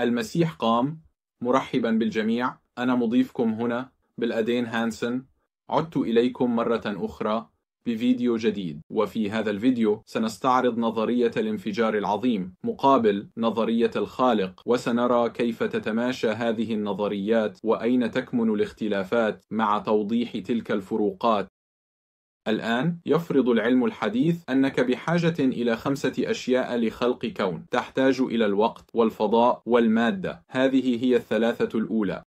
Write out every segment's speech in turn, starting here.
المسيح قام مرحبا بالجميع أنا مضيفكم هنا بالأدين هانسن عدت إليكم مرة أخرى بفيديو جديد وفي هذا الفيديو سنستعرض نظرية الانفجار العظيم مقابل نظرية الخالق وسنرى كيف تتماشى هذه النظريات وأين تكمن الاختلافات مع توضيح تلك الفروقات الآن يفرض العلم الحديث أنك بحاجة إلى خمسة أشياء لخلق كون تحتاج إلى الوقت والفضاء والمادة هذه هي الثلاثة الأولى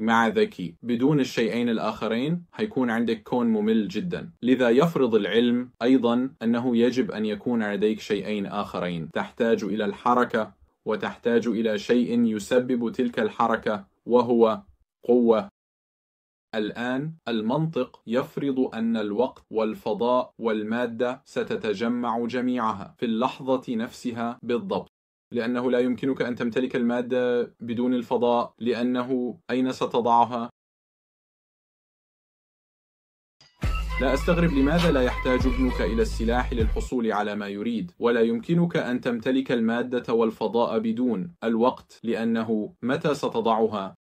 مع ذكي بدون الشيئين الآخرين هيكون عندك كون ممل جدا لذا يفرض العلم أيضا أنه يجب أن يكون لديك شيئين آخرين تحتاج إلى الحركة وتحتاج إلى شيء يسبب تلك الحركة وهو قوة الآن المنطق يفرض أن الوقت والفضاء والمادة ستتجمع جميعها في اللحظة نفسها بالضبط لأنه لا يمكنك أن تمتلك المادة بدون الفضاء لأنه أين ستضعها؟ لا أستغرب لماذا لا يحتاج ابنك إلى السلاح للحصول على ما يريد ولا يمكنك أن تمتلك المادة والفضاء بدون الوقت لأنه متى ستضعها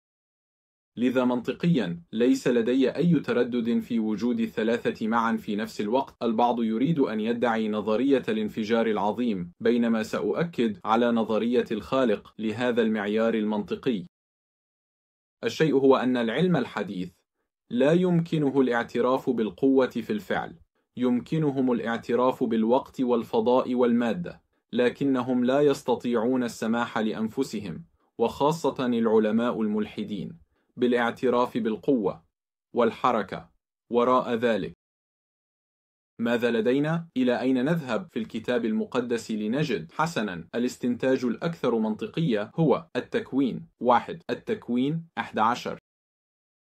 لذا منطقيا ليس لدي أي تردد في وجود الثلاثة معا في نفس الوقت البعض يريد أن يدعي نظرية الانفجار العظيم بينما سأؤكد على نظرية الخالق لهذا المعيار المنطقي الشيء هو أن العلم الحديث لا يمكنه الاعتراف بالقوة في الفعل يمكنهم الاعتراف بالوقت والفضاء والمادة لكنهم لا يستطيعون السماح لأنفسهم وخاصة العلماء الملحدين بالاعتراف بالقوة والحركة وراء ذلك ماذا لدينا؟ إلى أين نذهب في الكتاب المقدس لنجد؟ حسنا الاستنتاج الأكثر منطقية هو التكوين واحد التكوين 11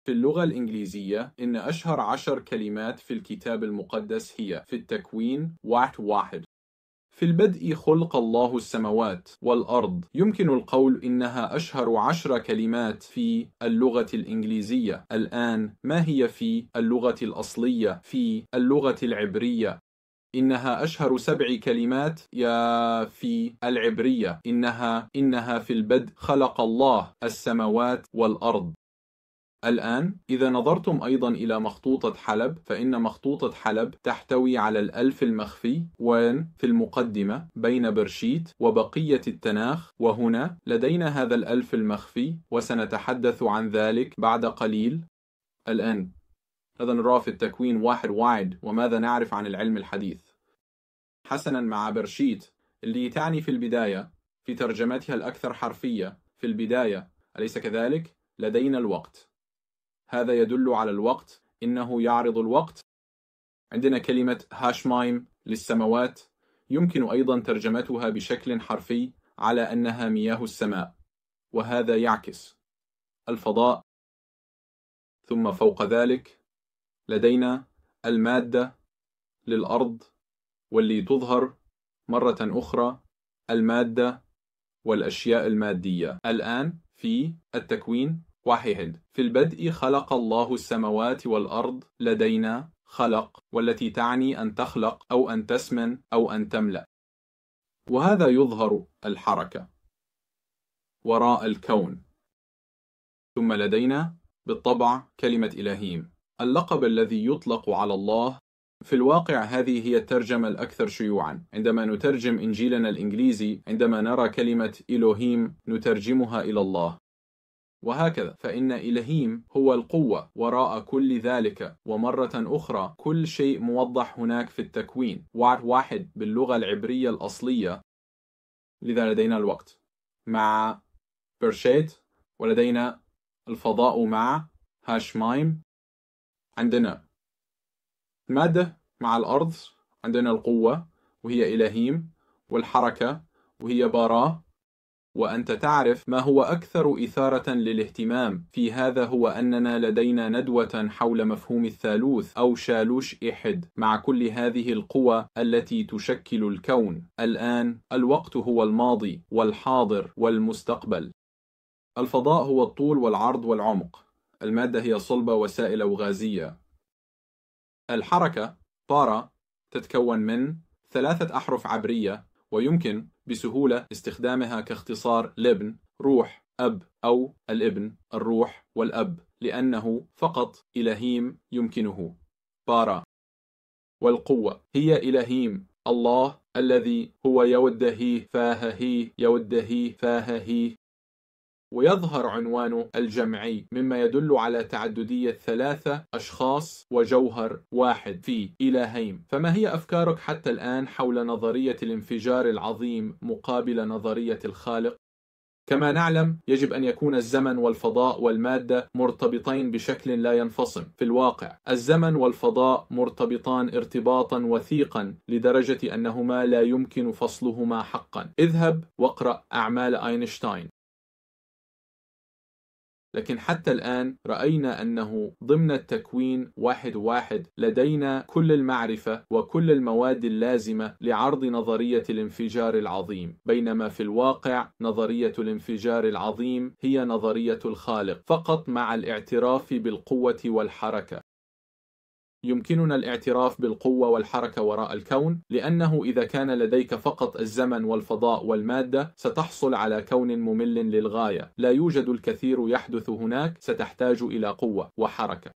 في اللغة الإنجليزية إن أشهر عشر كلمات في الكتاب المقدس هي في التكوين واحد واحد في البدء خلق الله السماوات والأرض يمكن القول إنها أشهر عشر كلمات في اللغة الإنجليزية الآن ما هي في اللغة الأصلية في اللغة العبرية إنها أشهر سبع كلمات يا في العبرية إنها إنها في البدء خلق الله السماوات والأرض الآن إذا نظرتم أيضا إلى مخطوطة حلب فإن مخطوطة حلب تحتوي على الألف المخفي وين في المقدمة بين برشيت وبقية التناخ وهنا لدينا هذا الألف المخفي وسنتحدث عن ذلك بعد قليل الآن هذا نراه في التكوين واحد واحد وماذا نعرف عن العلم الحديث حسنا مع برشيت اللي تعني في البداية في ترجمتها الأكثر حرفية في البداية أليس كذلك؟ لدينا الوقت هذا يدل على الوقت إنه يعرض الوقت عندنا كلمة هاشمايم للسماوات يمكن أيضا ترجمتها بشكل حرفي على أنها مياه السماء وهذا يعكس الفضاء ثم فوق ذلك لدينا المادة للأرض واللي تظهر مرة أخرى المادة والأشياء المادية الآن في التكوين واحد في البدء خلق الله السماوات والأرض لدينا خلق والتي تعني أن تخلق أو أن تسمن أو أن تملأ وهذا يظهر الحركة وراء الكون ثم لدينا بالطبع كلمة إلهيم اللقب الذي يطلق على الله في الواقع هذه هي الترجمة الأكثر شيوعا عندما نترجم إنجيلنا الإنجليزي عندما نرى كلمة إلوهيم نترجمها إلى الله وهكذا فإن إلهيم هو القوة وراء كل ذلك ومرة أخرى كل شيء موضح هناك في التكوين وعد واحد باللغة العبرية الأصلية لذا لدينا الوقت مع برشيت ولدينا الفضاء مع هاشمايم عندنا مادة مع الأرض عندنا القوة وهي إلهيم والحركة وهي باراه وأنت تعرف ما هو أكثر إثارة للاهتمام في هذا هو أننا لدينا ندوة حول مفهوم الثالوث أو شالوش إحد مع كل هذه القوى التي تشكل الكون الآن الوقت هو الماضي والحاضر والمستقبل الفضاء هو الطول والعرض والعمق المادة هي صلبة وسائلة وغازية الحركة بارا تتكون من ثلاثة أحرف عبرية ويمكن بسهولة استخدامها كاختصار لابن روح أب أو الابن الروح والأب لأنه فقط إلهيم يمكنه بارا والقوة هي إلهيم الله الذي هو يودهي فاههيه يودهي فاههيه ويظهر عنوان الجمعي مما يدل على تعددية ثلاثة أشخاص وجوهر واحد في إلهيم فما هي أفكارك حتى الآن حول نظرية الانفجار العظيم مقابل نظرية الخالق؟ كما نعلم يجب ان يكون الزمن والفضاء والماده مرتبطين بشكل لا ينفصم في الواقع الزمن والفضاء مرتبطان ارتباطا وثيقا لدرجه انهما لا يمكن فصلهما حقا اذهب واقرا اعمال اينشتاين لكن حتى الآن رأينا أنه ضمن التكوين واحد واحد لدينا كل المعرفة وكل المواد اللازمة لعرض نظرية الانفجار العظيم بينما في الواقع نظرية الانفجار العظيم هي نظرية الخالق فقط مع الاعتراف بالقوة والحركة يمكننا الاعتراف بالقوة والحركة وراء الكون لأنه إذا كان لديك فقط الزمن والفضاء والمادة ستحصل على كون ممل للغاية لا يوجد الكثير يحدث هناك ستحتاج إلى قوة وحركة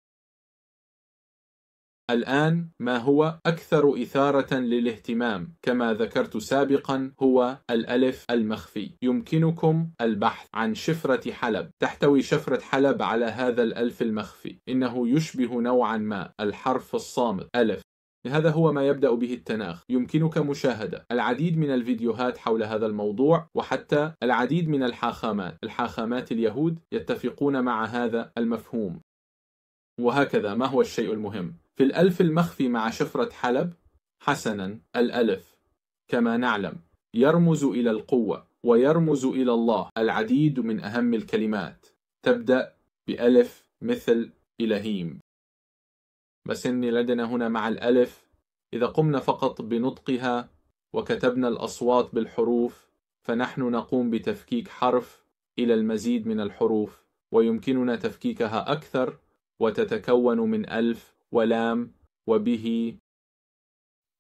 الآن ما هو أكثر إثارة للاهتمام كما ذكرت سابقا هو الألف المخفي يمكنكم البحث عن شفرة حلب تحتوي شفرة حلب على هذا الألف المخفي إنه يشبه نوعا ما الحرف الصامت ألف هذا هو ما يبدأ به التناخ يمكنك مشاهدة العديد من الفيديوهات حول هذا الموضوع وحتى العديد من الحاخامات الحاخامات اليهود يتفقون مع هذا المفهوم وهكذا ما هو الشيء المهم في الألف المخفي مع شفرة حلب حسنا الألف كما نعلم يرمز إلى القوة ويرمز إلى الله العديد من أهم الكلمات تبدأ بألف مثل إلهيم بس إن لدينا هنا مع الألف إذا قمنا فقط بنطقها وكتبنا الأصوات بالحروف فنحن نقوم بتفكيك حرف إلى المزيد من الحروف ويمكننا تفكيكها أكثر وتتكون من ألف ولام وبه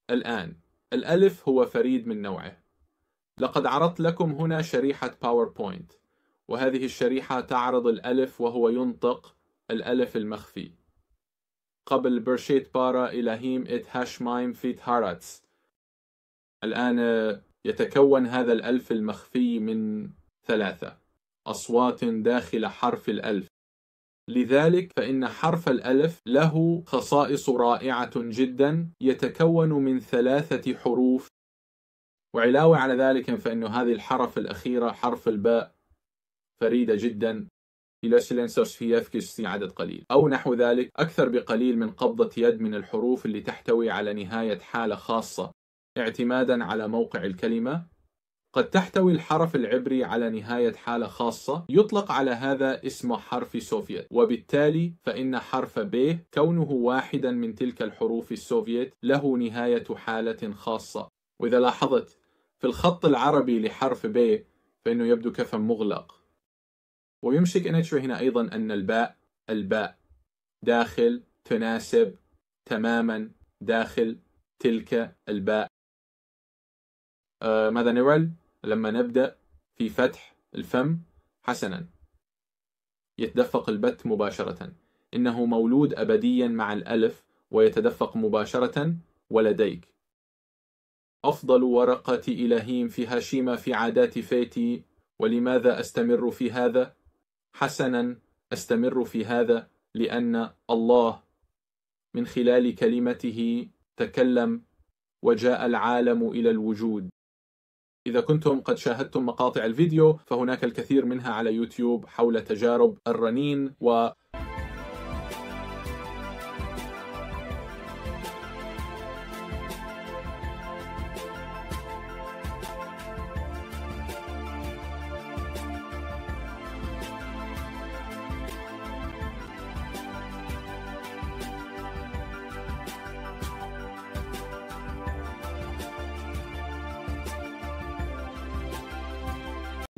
الآن الألف هو فريد من نوعه لقد عرضت لكم هنا شريحة باوربوينت وهذه الشريحة تعرض الألف وهو ينطق الألف المخفي قبل برشيت بارا إلهيم إت هاشمايم فيت هاراتس الآن يتكون هذا الألف المخفي من ثلاثة أصوات داخل حرف الألف لذلك فإن حرف الألف له خصائص رائعة جدا يتكون من ثلاثة حروف وعلاوة على ذلك فإن هذه الحرف الأخيرة حرف الباء فريدة جدا الاشلينسرس في يفكس في عدد قليل أو نحو ذلك أكثر بقليل من قبضة يد من الحروف اللي تحتوي على نهاية حالة خاصة اعتمادا على موقع الكلمة قد تحتوي الحرف العبري على نهاية حالة خاصة يطلق على هذا اسم حرف سوفيت وبالتالي فإن حرف ب كونه واحدا من تلك الحروف السوفيت له نهاية حالة خاصة وإذا لاحظت في الخط العربي لحرف ب فإنه يبدو كفا مغلق ويمسك أنتشو هنا أيضا أن الباء الباء داخل تناسب تماما داخل تلك الباء آه، ماذا نرى؟ لما نبدأ في فتح الفم حسنا يتدفق البت مباشرة إنه مولود أبديا مع الألف ويتدفق مباشرة ولديك أفضل ورقة إلهيم في هاشيما في عادات فيتي ولماذا أستمر في هذا؟ حسنا أستمر في هذا لأن الله من خلال كلمته تكلم وجاء العالم إلى الوجود إذا كنتم قد شاهدتم مقاطع الفيديو فهناك الكثير منها على يوتيوب حول تجارب الرنين و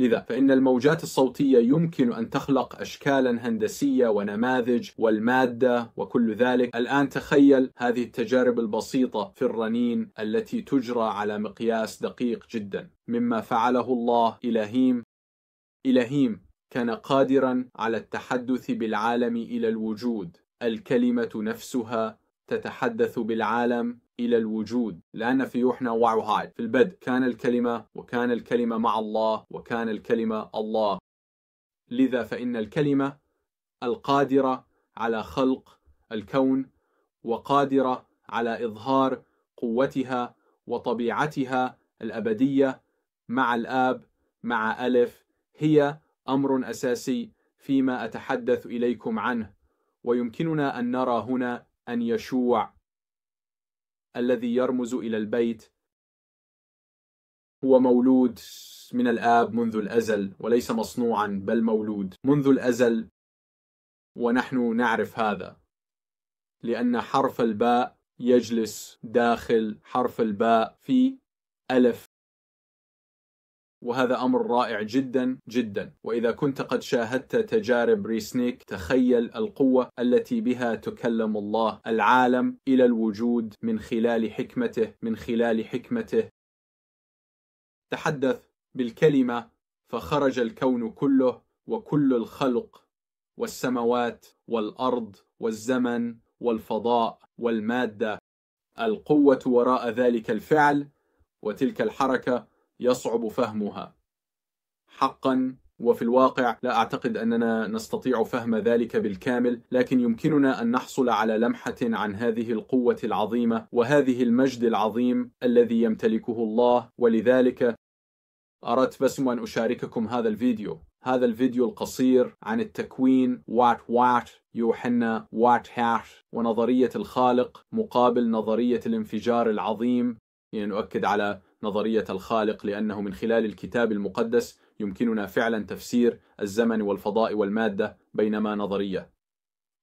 لذا فإن الموجات الصوتية يمكن أن تخلق أشكالا هندسية ونماذج والمادة وكل ذلك الآن تخيل هذه التجارب البسيطة في الرنين التي تجرى على مقياس دقيق جدا مما فعله الله إلهيم إلهيم كان قادرا على التحدث بالعالم إلى الوجود الكلمة نفسها تتحدث بالعالم إلى الوجود لأن في يوحنا وعوهاي في البدء كان الكلمة وكان الكلمة مع الله وكان الكلمة الله لذا فإن الكلمة القادرة على خلق الكون وقادرة على إظهار قوتها وطبيعتها الأبدية مع الآب مع ألف هي أمر أساسي فيما أتحدث إليكم عنه ويمكننا أن نرى هنا أن يشوع الذي يرمز إلى البيت هو مولود من الآب منذ الأزل وليس مصنوعا بل مولود منذ الأزل ونحن نعرف هذا لأن حرف الباء يجلس داخل حرف الباء في ألف وهذا امر رائع جدا جدا واذا كنت قد شاهدت تجارب ريسنيك تخيل القوه التي بها تكلم الله العالم الى الوجود من خلال حكمته من خلال حكمته تحدث بالكلمه فخرج الكون كله وكل الخلق والسموات والارض والزمن والفضاء والماده القوه وراء ذلك الفعل وتلك الحركه يصعب فهمها حقا وفي الواقع لا أعتقد أننا نستطيع فهم ذلك بالكامل لكن يمكننا أن نحصل على لمحة عن هذه القوة العظيمة وهذه المجد العظيم الذي يمتلكه الله ولذلك أردت بس أن أشارككم هذا الفيديو هذا الفيديو القصير عن التكوين وات وات يوحنا وات هات ونظرية الخالق مقابل نظرية الانفجار العظيم لنؤكد يعني على نظرية الخالق لأنه من خلال الكتاب المقدس يمكننا فعلا تفسير الزمن والفضاء والمادة بينما نظرية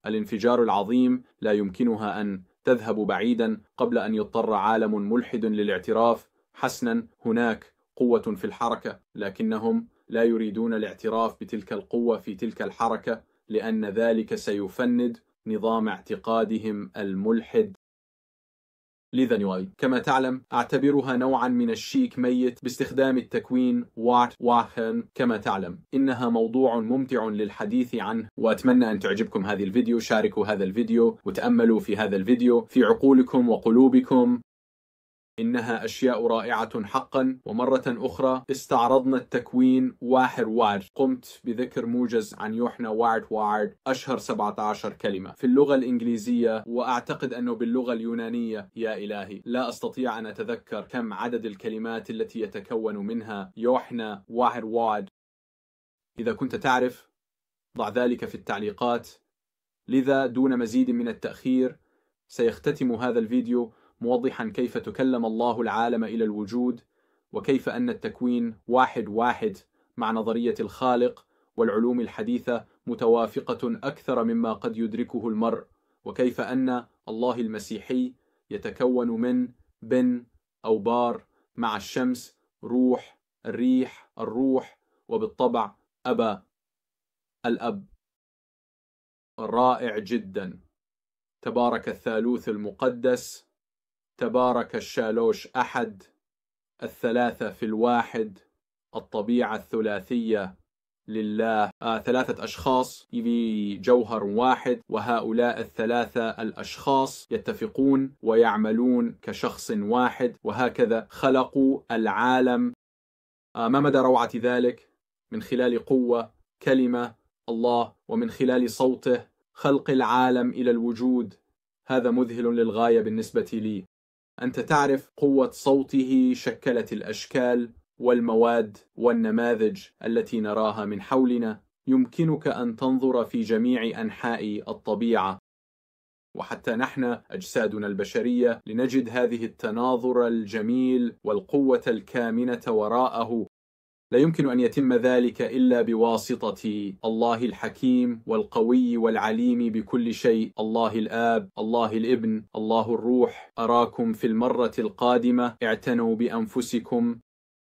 الانفجار العظيم لا يمكنها أن تذهب بعيدا قبل أن يضطر عالم ملحد للاعتراف حسنا هناك قوة في الحركة لكنهم لا يريدون الاعتراف بتلك القوة في تلك الحركة لأن ذلك سيفند نظام اعتقادهم الملحد لذنواي كما تعلم أعتبرها نوعا من الشيك ميت باستخدام التكوين وات واهن كما تعلم إنها موضوع ممتع للحديث عنه وأتمنى أن تعجبكم هذه الفيديو شاركوا هذا الفيديو وتأملوا في هذا الفيديو في عقولكم وقلوبكم إنها أشياء رائعة حقا ومرة أخرى استعرضنا التكوين واحر وارد قمت بذكر موجز عن يوحنا وارد وارد أشهر 17 كلمة في اللغة الإنجليزية وأعتقد أنه باللغة اليونانية يا إلهي لا أستطيع أن أتذكر كم عدد الكلمات التي يتكون منها يوحنا واحد إذا كنت تعرف ضع ذلك في التعليقات لذا دون مزيد من التأخير سيختتم هذا الفيديو موضحا كيف تكلم الله العالم إلى الوجود وكيف أن التكوين واحد واحد مع نظرية الخالق والعلوم الحديثة متوافقة أكثر مما قد يدركه المرء وكيف أن الله المسيحي يتكون من بن أو بار مع الشمس روح الريح الروح وبالطبع أبا الأب رائع جدا تبارك الثالوث المقدس تبارك الشالوش أحد الثلاثة في الواحد الطبيعة الثلاثية لله آه ثلاثة أشخاص في جوهر واحد وهؤلاء الثلاثة الأشخاص يتفقون ويعملون كشخص واحد وهكذا خلقوا العالم آه ما مدى روعة ذلك من خلال قوة كلمة الله ومن خلال صوته خلق العالم إلى الوجود هذا مذهل للغاية بالنسبة لي أنت تعرف قوة صوته شكلت الأشكال والمواد والنماذج التي نراها من حولنا يمكنك أن تنظر في جميع أنحاء الطبيعة وحتى نحن أجسادنا البشرية لنجد هذه التناظر الجميل والقوة الكامنة وراءه لا يمكن أن يتم ذلك إلا بواسطة الله الحكيم والقوي والعليم بكل شيء الله الآب الله الابن الله الروح أراكم في المرة القادمة اعتنوا بأنفسكم